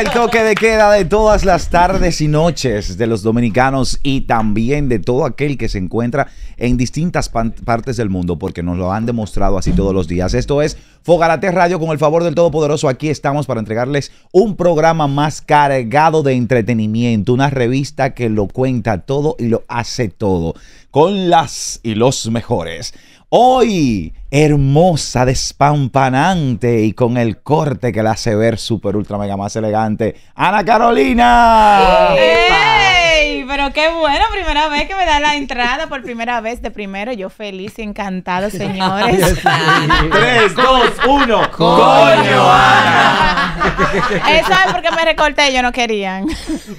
el toque de queda de todas las tardes y noches de los dominicanos y también de todo aquel que se encuentra en distintas partes del mundo, porque nos lo han demostrado así todos los días. Esto es Fogarate Radio, con el favor del Todopoderoso. Aquí estamos para entregarles un programa más cargado de entretenimiento, una revista que lo cuenta todo y lo hace todo, con las y los mejores. Hoy, hermosa, despampanante y con el corte que la hace ver súper ultra mega más elegante, Ana Carolina. ¡Ey! Pero qué bueno, primera vez que me da la entrada, por primera vez de primero, yo feliz y encantado, señores. ¡Tres, dos, uno! ¡Coño, Ana! Eso es porque me recorté, yo no querían.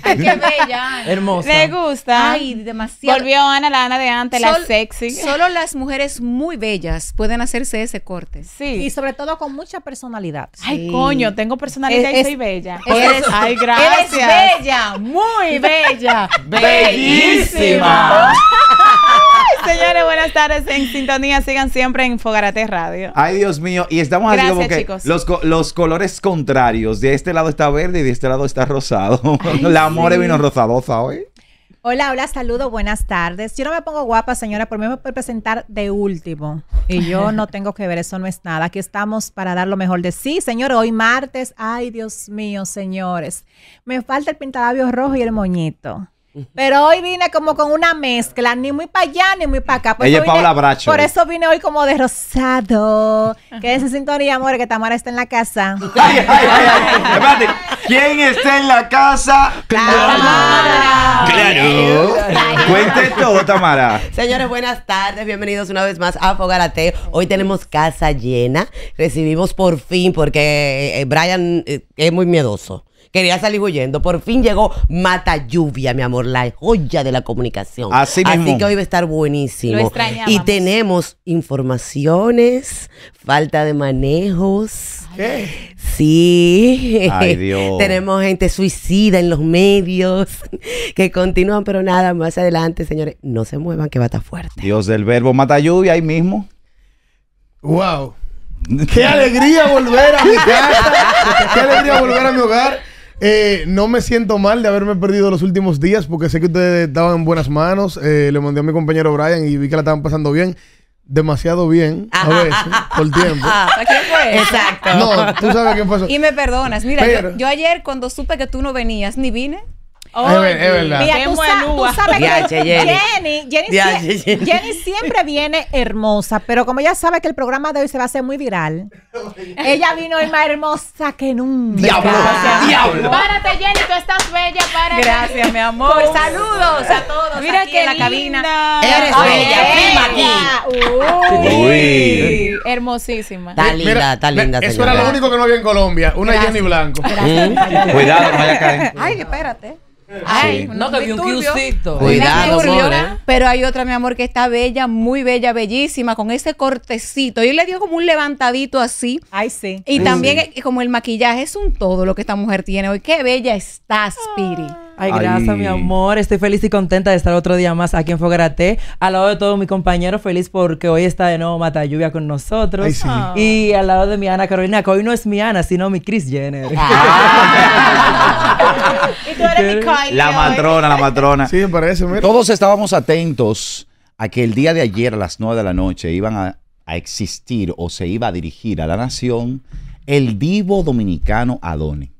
Ay, qué bella. Hermosa. Me gusta. Ay, demasiado. Volvió Ana, la Ana de antes, la sexy. Solo las mujeres muy bellas pueden hacerse ese corte. Sí. Y sobre todo con mucha personalidad. Ay, coño, tengo personalidad y soy bella. Ay, gracias. bella, muy bella. Bellísima. Señores, buenas tardes en sintonía. Sigan siempre en Fogarate Radio. Ay, Dios mío. Y estamos así como los, colores contrarios. De este lado está verde y de este lado está rosado. La amor vino rosadosa hoy. Hola, hola, saludo, buenas tardes. Yo no me pongo guapa, señora, por mí me puede presentar de último. Y yo no tengo que ver, eso no es nada. Aquí estamos para dar lo mejor de sí, señor. Hoy martes, ay, Dios mío, señores. Me falta el pintalabios rojo y el moñito. Pero hoy vine como con una mezcla, ni muy para allá ni muy para acá. Por Paula Bracho. Por eso vine hoy como de rosado. Que esa sintonía, amor, que Tamara está en la casa. ay, ay, ay, ¿Quién está en la casa? Tamara. Claro. Cuente todo, Tamara. Señores, buenas tardes. Bienvenidos una vez más a Fogarate. Hoy tenemos casa llena. Recibimos por fin, porque eh, Brian eh, es muy miedoso. Quería salir huyendo. Por fin llegó Mata Lluvia, mi amor, la joya de la comunicación. Así, Así que hoy va a estar buenísimo. Lo y tenemos informaciones, falta de manejos. ¿Qué? Sí. Ay, Dios. tenemos gente suicida en los medios que continúan, pero nada, más adelante, señores, no se muevan que va a estar fuerte. Dios del verbo Mata Lluvia ahí mismo. Wow. Qué alegría volver a mi casa. Qué alegría volver a mi hogar. Eh, no me siento mal de haberme perdido los últimos días porque sé que ustedes estaban en buenas manos. Eh, le mandé a mi compañero Brian y vi que la estaban pasando bien. Demasiado bien, a veces, por tiempo. quién fue? Exacto. No, tú sabes Y me perdonas. Mira, yo, ayer cuando supe que tú no venías, ni vine es verdad. Mira, sabes que Jenny, Jenny, siempre viene hermosa, pero como ya sabe que el programa de hoy se va a hacer muy viral, ella vino hoy más hermosa que nunca. Diablo, diablo. Párate, Jenny, tú estás bella, párate. Gracias, mi amor. saludos a todos Mira aquí que en la cabina. Eres bella, aquí. Uy. Uy. Hermosísima. Está linda, está linda. Eso era lo único que no había en Colombia, una Jenny Blanco. Cuidado, no vaya a caer. Ay, espérate. Ay, no, que vi un kiusito. Cuidado, Pero hay otra, mi amor, que está bella, muy bella, bellísima, con ese cortecito. Yo le dio como un levantadito así. Ay, sí. Y también como el maquillaje, es un todo lo que esta mujer tiene hoy. Qué bella estás, Piri. Ah. Ay, gracias, mi amor. Estoy feliz y contenta de estar otro día más aquí en Fogarate. Al lado de todos mis compañeros, feliz porque hoy está de nuevo Mata Lluvia con nosotros. Y al lado de mi Ana Carolina, que hoy no es mi Ana, sino mi Chris Jenner. Ah. y tú eres mi La matrona, la matrona. Sí, me parece. Todos estábamos atentos a que el día de ayer a las 9 de la noche iban a, existir o se iba a dirigir a la nación el divo dominicano Adonis.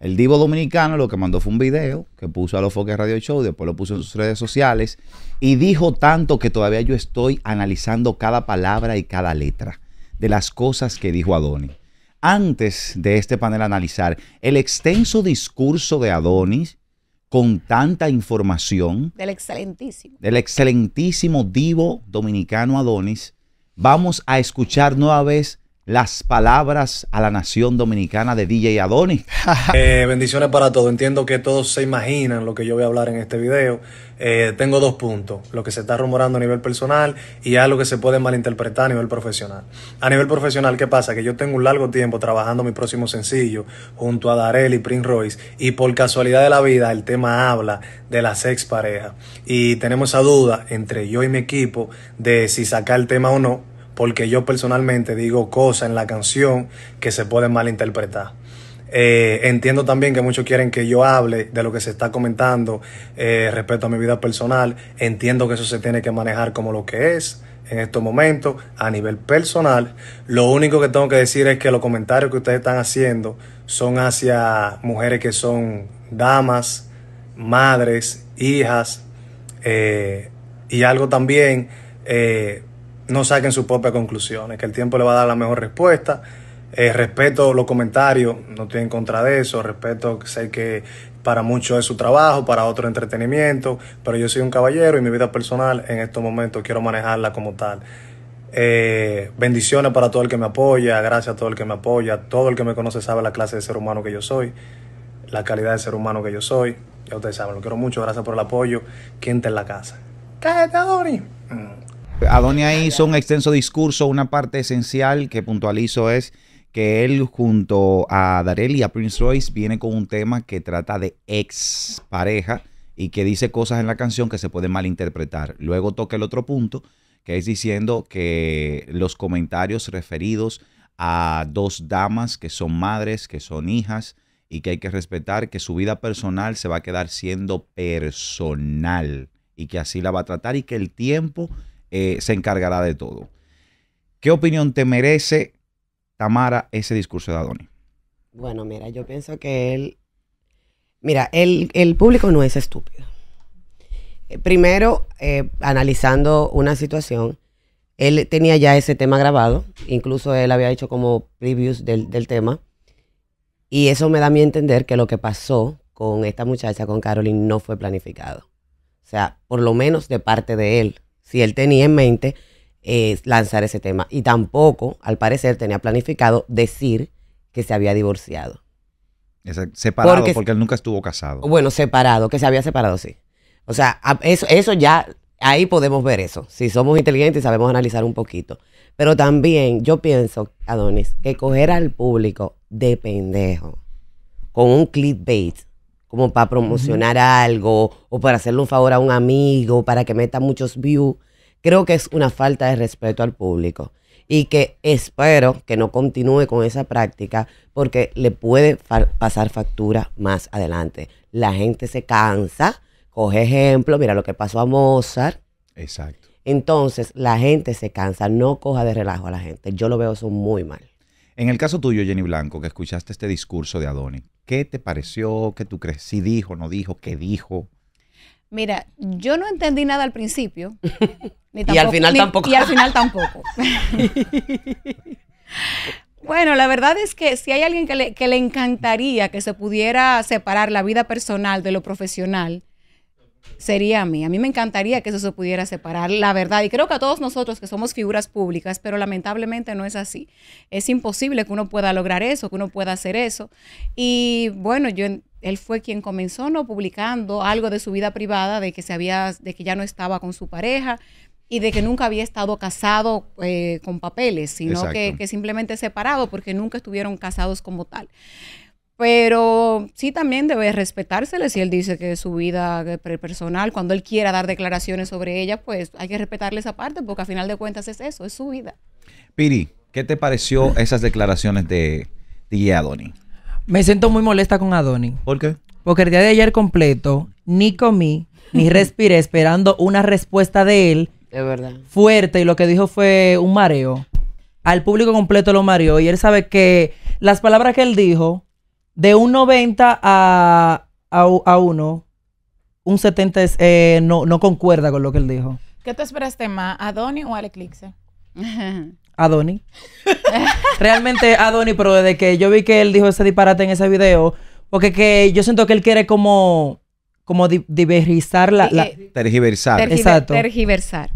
El Divo Dominicano lo que mandó fue un video que puso a los Foques Radio Show, después lo puso en sus redes sociales y dijo tanto que todavía yo estoy analizando cada palabra y cada letra de las cosas que dijo Adonis. Antes de este panel analizar el extenso discurso de Adonis con tanta información. Del excelentísimo. Del excelentísimo Divo Dominicano Adonis, vamos a escuchar nuevamente vez las palabras a la nación dominicana de DJ Adonis. Eh, bendiciones para todos. Entiendo que todos se imaginan lo que yo voy a hablar en este video. Eh, tengo dos puntos, lo que se está rumorando a nivel personal y algo que se puede malinterpretar a nivel profesional. A nivel profesional, ¿qué pasa? Que yo tengo un largo tiempo trabajando mi próximo sencillo junto a Darel y Prince Royce y por casualidad de la vida el tema habla de las ex parejas y tenemos esa duda entre yo y mi equipo de si sacar el tema o no porque yo personalmente digo cosas en la canción que se pueden malinterpretar. Eh, entiendo también que muchos quieren que yo hable de lo que se está comentando eh, respecto a mi vida personal. Entiendo que eso se tiene que manejar como lo que es en estos momentos a nivel personal. Lo único que tengo que decir es que los comentarios que ustedes están haciendo son hacia mujeres que son damas, madres, hijas eh, y algo también no saquen sus propias conclusiones, que el tiempo le va a dar la mejor respuesta. Eh, respeto los comentarios, no estoy en contra de eso, respeto, sé que para muchos es su trabajo, para otros entretenimiento, pero yo soy un caballero y mi vida personal en estos momentos quiero manejarla como tal. Eh, bendiciones para todo el que me apoya, gracias a todo el que me apoya, todo el que me conoce sabe la clase de ser humano que yo soy, la calidad de ser humano que yo soy, ya ustedes saben, lo quiero mucho, gracias por el apoyo, quien está en la casa. ¡Cállate, Dori! Mm. Adonia hizo un extenso discurso, una parte esencial que puntualizo es que él junto a Darell y a Prince Royce viene con un tema que trata de ex pareja y que dice cosas en la canción que se pueden malinterpretar. Luego toca el otro punto, que es diciendo que los comentarios referidos a dos damas que son madres, que son hijas, y que hay que respetar que su vida personal se va a quedar siendo personal y que así la va a tratar y que el tiempo eh, se encargará de todo. ¿Qué opinión te merece, Tamara, ese discurso de Adoni? Bueno, mira, yo pienso que él, mira, el, público no es estúpido. Eh, primero, eh, analizando una situación, él tenía ya ese tema grabado, incluso él había hecho como previews del, tema, y eso me da a mi entender que lo que pasó con esta muchacha, con Caroline, no fue planificado. O sea, por lo menos de parte de él si él tenía en mente eh, lanzar ese tema. Y tampoco, al parecer, tenía planificado decir que se había divorciado. Separado, porque, él nunca estuvo casado. Bueno, separado, que se había separado, sí. O sea, eso, eso ya, ahí podemos ver eso. Si somos inteligentes y sabemos analizar un poquito. Pero también yo pienso, Adonis, que coger al público de pendejo con un clickbait como para promocionar algo o para hacerle un favor a un amigo, para que meta muchos views. Creo que es una falta de respeto al público y que espero que no continúe con esa práctica porque le puede pasar factura más adelante. La gente se cansa, coge ejemplo, mira lo que pasó a Mozart. Exacto. Entonces, la gente se cansa, no coja de relajo a la gente. Yo lo veo eso muy mal. En el caso tuyo, Jenny Blanco, que escuchaste este discurso de Adoni, ¿Qué te pareció? ¿Qué tú crees? dijo, no dijo? ¿Qué dijo? Mira, yo no entendí nada al principio. y al final tampoco. Y al final tampoco. bueno, la verdad es que si hay alguien que le encantaría que se pudiera separar la vida personal de lo profesional, sería a mí. A mí me encantaría que eso se pudiera separar, la verdad. Y creo que a todos nosotros que somos figuras públicas, pero lamentablemente no es así. Es imposible que uno pueda lograr eso, que uno pueda hacer eso. Y bueno, yo él fue quien comenzó no publicando algo de su vida privada, de que se había, de que ya no estaba con su pareja y de que nunca había estado casado eh, con papeles, sino que, que simplemente separado porque nunca estuvieron casados como tal. Pero sí también debe respetársele si él dice que es su vida personal, cuando él quiera dar declaraciones sobre ella, pues hay que respetarle esa parte porque a final de cuentas es eso, es su vida. Piri, ¿qué te pareció esas declaraciones de DJ Adoni? Me siento muy molesta con Adoni. ¿Por qué? Porque el día de ayer completo ni comí ni respiré esperando una respuesta de él. De verdad. Fuerte y lo que dijo fue un mareo. Al público completo lo mareó y él sabe que las palabras que él dijo de un 90 a, a, uno, un 70 eh, no, concuerda con lo que él dijo. ¿Qué te esperaste más, a o al Eclipse? a Realmente a Donny, pero desde que yo vi que él dijo ese disparate en ese video, porque que yo siento que él quiere como, como la... Eh, tergiversar. Exacto. Tergiversar.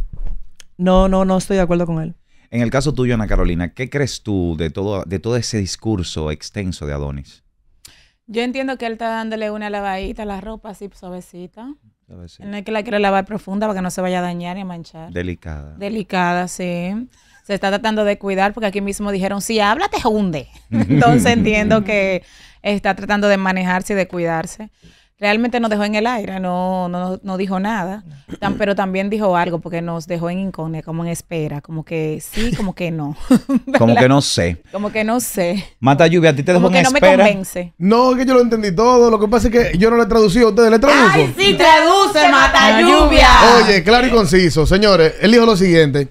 No, no, no estoy de acuerdo con él. En el caso tuyo, Ana Carolina, ¿qué crees tú de todo, de todo ese discurso extenso de Adonis? Yo entiendo que él está dándole una lavadita a la ropa así suavecita. Suavecita. No es que la quiera lavar profunda para que no se vaya a dañar y a manchar. Delicada. Delicada, sí. Se está tratando de cuidar porque aquí mismo dijeron, si habla te hunde. Entonces entiendo que está tratando de manejarse y de cuidarse realmente nos dejó en el aire, no, no, no dijo nada, pero también dijo algo porque nos dejó en incógnita, como en espera, como que sí, como que no. como que no sé. Como que no sé. Mata Lluvia, a ti te dejó en espera. Como que no me convence. No, que yo lo entendí todo, lo que pasa es que yo no le traducido a ustedes, le traduzco. Ay, sí, traduce, Mata Lluvia. Oye, claro y conciso, señores, él dijo lo siguiente.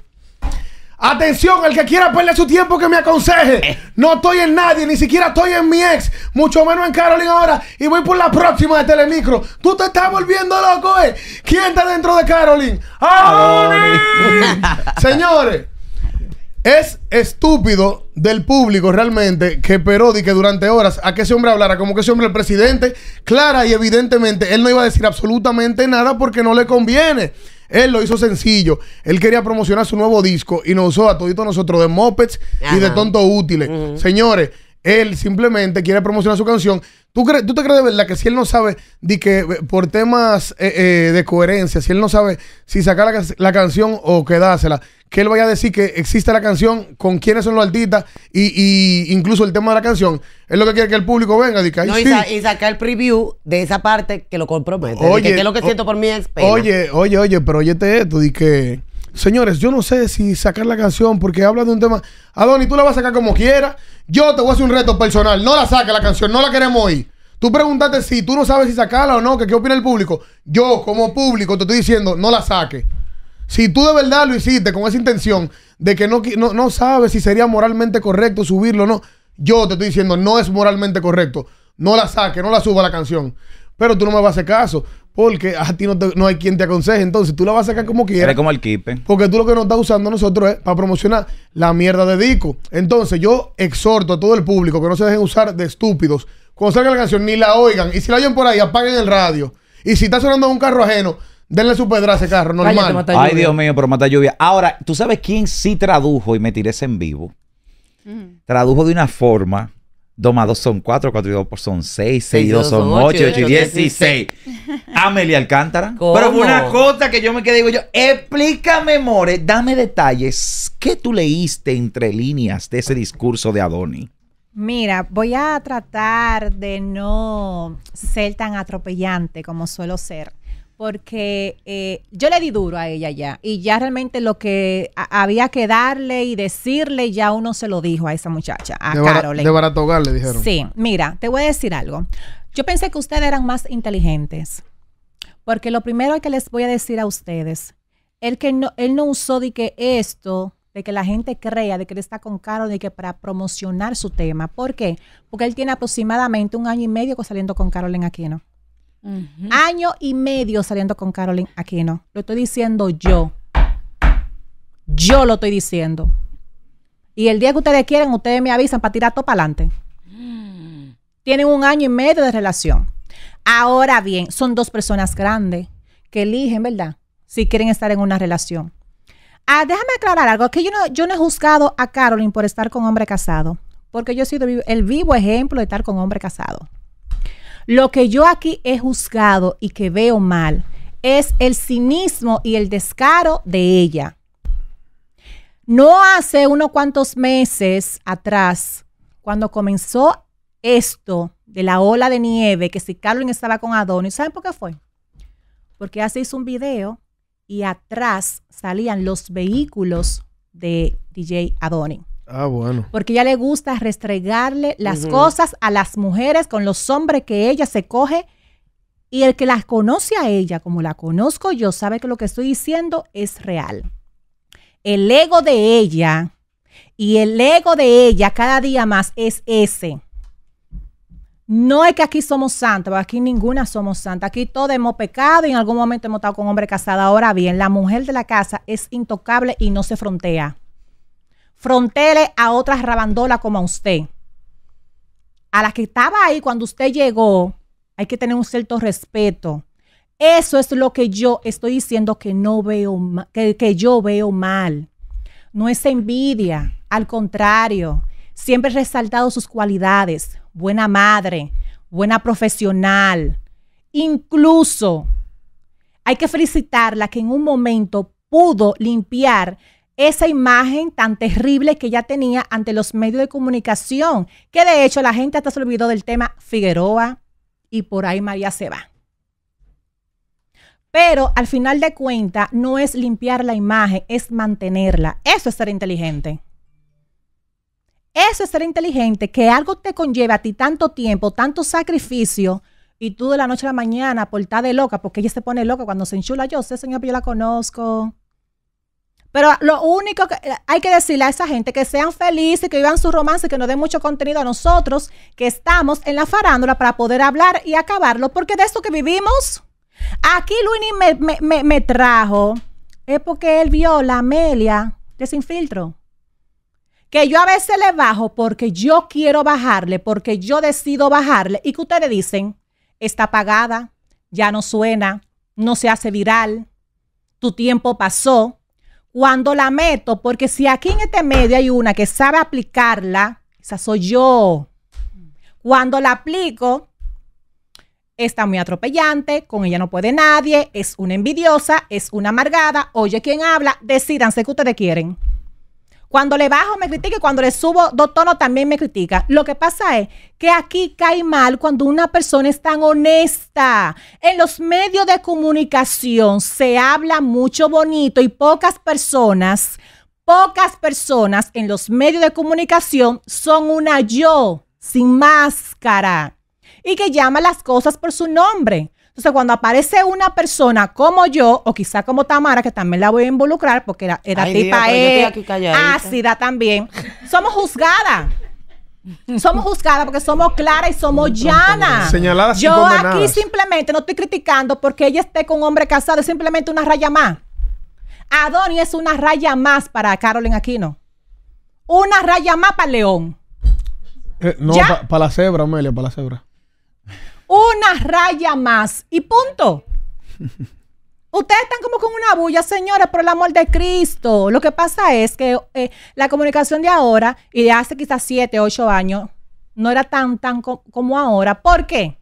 Atención, el que quiera perder su tiempo que me aconseje. Eh. No estoy en nadie, ni siquiera estoy en mi ex, mucho menos en Carolina ahora. Y voy por la próxima de Telemicro. Tú te estás volviendo loco, eh. ¿Quién está dentro de Carolyn? Señores, es estúpido del público realmente que Perodi, que durante horas a que ese hombre hablara, como que ese hombre el presidente, clara y evidentemente él no iba a decir absolutamente nada porque no le conviene. Él lo hizo sencillo. Él quería promocionar su nuevo disco y nos usó a toditos nosotros de mopeds y de tontos útiles. Señores, él simplemente quiere promocionar su canción. ¿Tú, ¿Tú, te crees de verdad que si él no sabe de que eh, por temas eh, eh, de coherencia, si él no sabe si sacar la, la canción o quedársela, que él vaya a decir que existe la canción, con quiénes son los artistas y, incluso el tema de la canción. Es lo que quiere que el público venga. Dice, y, sacar el preview de esa parte que lo compromete. Oye, que, lo que siento por mi Oye, oye, oye, pero oyete esto. Di que, señores, yo no sé si sacar la canción porque habla de un tema. Adoni, tú la vas a sacar como quieras. Yo te voy a hacer un reto personal. No la saques la canción, no la queremos oír. Tú pregúntate si tú no sabes si sacarla o no, que qué opina el público. Yo, como público, te estoy diciendo, no la saques. Si tú de verdad lo hiciste con esa intención de que no, no, sabes si sería moralmente correcto subirlo o no, yo te estoy diciendo, no es moralmente correcto. No la saque, no la suba la canción. Pero tú no me vas a hacer caso, porque a ti no, no hay quien te aconseje. Entonces tú la vas a sacar como quieras. como el kipe. Porque tú lo que nos estás usando nosotros es para promocionar la mierda de disco. Entonces yo exhorto a todo el público que no se dejen usar de estúpidos. Cuando salga la canción, ni la oigan. Y si la oyen por ahí, apaguen el radio. Y si está sonando un carro ajeno, Denle su pedra a ese carro, normal. Cállate, Ay, Dios mío, pero mata lluvia. Ahora, ¿tú sabes quién sí tradujo y me tiré ese en vivo? Uh Tradujo de una forma. 2 más 2 son 4, 4 y 2 son 6, 6 y 2 son 8, 8 y 16. Amelia Alcántara. ¿Cómo? Pero fue una cosa que yo me quedé, digo yo, explícame, more, dame detalles. ¿Qué tú leíste entre líneas de ese discurso de Adoni? Mira, voy a tratar de no ser tan atropellante como suelo ser porque eh, yo le di duro a ella ya y ya realmente lo que había que darle y decirle ya uno se lo dijo a esa muchacha, a de De le dijeron. Sí, mira, te voy a decir algo. Yo pensé que ustedes eran más inteligentes, porque lo primero que les voy a decir a ustedes, él que no, él no usó de que esto de que la gente crea de que él está con Carol de que para promocionar su tema. ¿Por qué? Porque él tiene aproximadamente un año y medio saliendo con aquí, Aquino. Año y medio saliendo con Carolyn no Lo estoy diciendo yo. Yo lo estoy diciendo. Y el día que ustedes quieren, ustedes me avisan para tirar todo para adelante. Tienen un año y medio de relación. Ahora bien, son dos personas grandes que eligen, ¿verdad? Si quieren estar en una relación. Ah, déjame aclarar algo, que yo no, yo no he juzgado a Carolyn por estar con hombre casado, porque yo he sido el vivo ejemplo de estar con hombre casado. Lo que yo aquí he juzgado y que veo mal es el cinismo y el descaro de ella. No hace unos cuantos meses atrás, cuando comenzó esto de la ola de nieve, que si Carlos estaba con Adonis, ¿saben por qué fue? Porque ya se hizo un video y atrás salían los vehículos de DJ Adonis. Ah, Porque ella le gusta restregarle las cosas a las mujeres con los hombres que ella se coge. Y el que las conoce a ella, como la conozco yo, sabe que lo que estoy diciendo es real. El ego de ella y el ego de ella cada día más es ese. No es que aquí somos santos, aquí ninguna somos santas. Aquí todos hemos pecado y en algún momento hemos estado con hombre casado. Ahora bien, la mujer de la casa es intocable y no se frontea frontele a otras rabandolas como a usted. A la que estaba ahí cuando usted llegó, hay que tener un cierto respeto. Eso es lo que yo estoy diciendo que no veo, que, que yo veo mal. No es envidia, al contrario, siempre he resaltado sus cualidades, buena madre, buena profesional. Incluso hay que felicitarla que en un momento pudo limpiar esa imagen tan terrible que ella tenía ante los medios de comunicación, que de hecho la gente hasta se olvidó del tema Figueroa y por ahí María se va. Pero al final de cuentas, no es limpiar la imagen, es mantenerla. Eso es ser inteligente. Eso es ser inteligente, que algo te conlleve a ti tanto tiempo, tanto sacrificio, y tú de la noche a la mañana por estar de loca, porque ella se pone loca cuando se enchula. Yo sé, señor, yo la conozco. Pero lo único que eh, hay que decirle a esa gente que sean felices, que vivan su romance, que nos den mucho contenido a nosotros, que estamos en la farándula para poder hablar y acabarlo, porque de esto que vivimos, aquí Luini me, trajo, es porque él vio la Amelia de Sin Filtro. Que yo a veces le bajo porque yo quiero bajarle, porque yo decido bajarle. Y que ustedes dicen, está apagada, ya no suena, no se hace viral, tu tiempo pasó cuando la meto, porque si aquí en este medio hay una que sabe aplicarla, esa soy yo. Cuando la aplico, está muy atropellante, con ella no puede nadie, es una envidiosa, es una amargada, oye quién habla, decídanse que ustedes quieren. Cuando le bajo me critica y cuando le subo dos tonos también me critica. Lo que pasa es que aquí cae mal cuando una persona es tan honesta. En los medios de comunicación se habla mucho bonito y pocas personas, pocas personas en los medios de comunicación son una yo sin máscara y que llama las cosas por su nombre. Entonces, cuando aparece una persona como yo, o quizá como Tamara, que también la voy a involucrar, porque era tipa Dios, e, ácida también, somos juzgadas. Somos juzgadas porque somos claras y somos llanas. Señaladas Yo aquí simplemente no estoy criticando porque ella esté con un hombre casado, es simplemente una raya más. Adoni es una raya más para Carolyn Aquino. Una raya más para León. Eh, no, para la cebra, Amelia, para la cebra una raya más y punto. Ustedes están como con una bulla, señores, por el amor de Cristo. Lo que pasa es que eh, la comunicación de ahora y de hace quizás 7, 8 años no era tan, tan como ahora. ¿Por qué?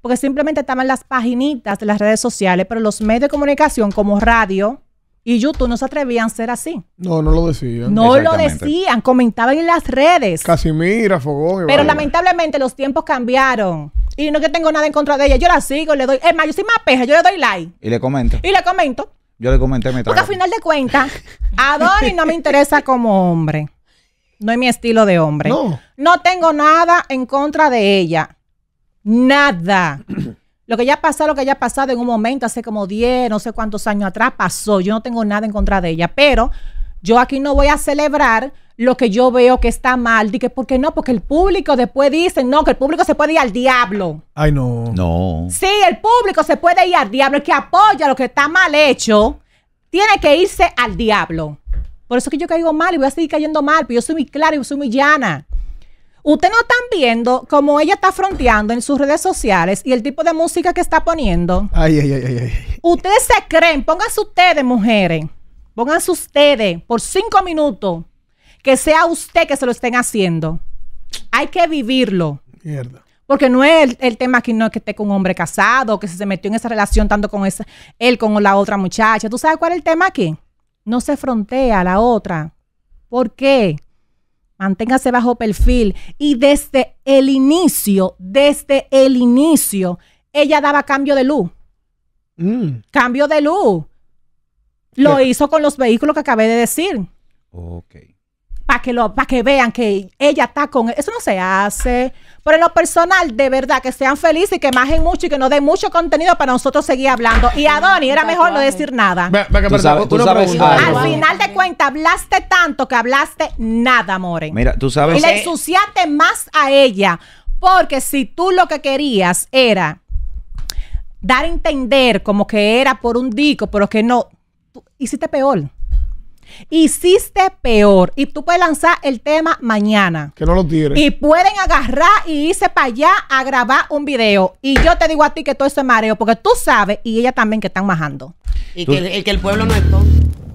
Porque simplemente estaban las paginitas de las redes sociales, pero los medios de comunicación como radio y YouTube no se atrevían a ser así. No, no lo decían. No lo decían, comentaban en las redes. Casimira, Fogón. pero lamentablemente los tiempos cambiaron. Y no que tengo nada en contra de ella. Yo la sigo, le doy. Es más, yo soy más peja, yo le doy like. Y le comento. Y le comento. Yo le comenté mi trabajo. Porque al final de cuentas, a y no me interesa como hombre. No es mi estilo de hombre. No. No tengo nada en contra de ella. Nada. Lo que ya pasó, lo que ya pasado en un momento, hace como 10, no sé cuántos años atrás, pasó. Yo no tengo nada en contra de ella, pero yo aquí no voy a celebrar lo que yo veo que está mal. Dije, ¿por qué no? Porque el público después dice, no, que el público se puede ir al diablo. Ay, no. No. Sí, el público se puede ir al diablo. El que apoya lo que está mal hecho, tiene que irse al diablo. Por eso que yo caigo mal y voy a seguir cayendo mal, pero yo soy muy clara y soy muy llana. Ustedes no están viendo cómo ella está fronteando en sus redes sociales y el tipo de música que está poniendo. Ay, ay, ay, ay. ay. Ustedes se creen, pónganse ustedes, mujeres Pónganse ustedes por cinco minutos que sea usted que se lo estén haciendo. Hay que vivirlo. Porque no es el, tema que no es que esté con un hombre casado, que se metió en esa relación tanto con esa, él como la otra muchacha. ¿Tú sabes cuál es el tema aquí? No se frontea a la otra. ¿Por qué? Manténgase bajo perfil. Y desde el inicio, desde el inicio, ella daba cambio de luz. Mm. Cambio de luz. Lo hizo con los vehículos que acabé de decir. Ok. Para que, lo, que vean que ella está con Eso no se hace. Pero en lo personal, de verdad, que sean felices y que majen mucho y que nos den mucho contenido para nosotros seguir hablando. Y a Donnie era mejor no decir nada. ¿Tú sabes, Al final de cuentas, hablaste tanto que hablaste nada, More. Mira, tú sabes. Y le ensuciaste más a ella. Porque si tú lo que querías era dar a entender como que era por un dico, pero que no hiciste peor. Hiciste peor. Y tú puedes lanzar el tema mañana. Que no lo tires. Y pueden agarrar y irse para allá a grabar un video. Y yo te digo a ti que todo eso es mareo, porque tú sabes y ella también que están majando. Y que el, pueblo no es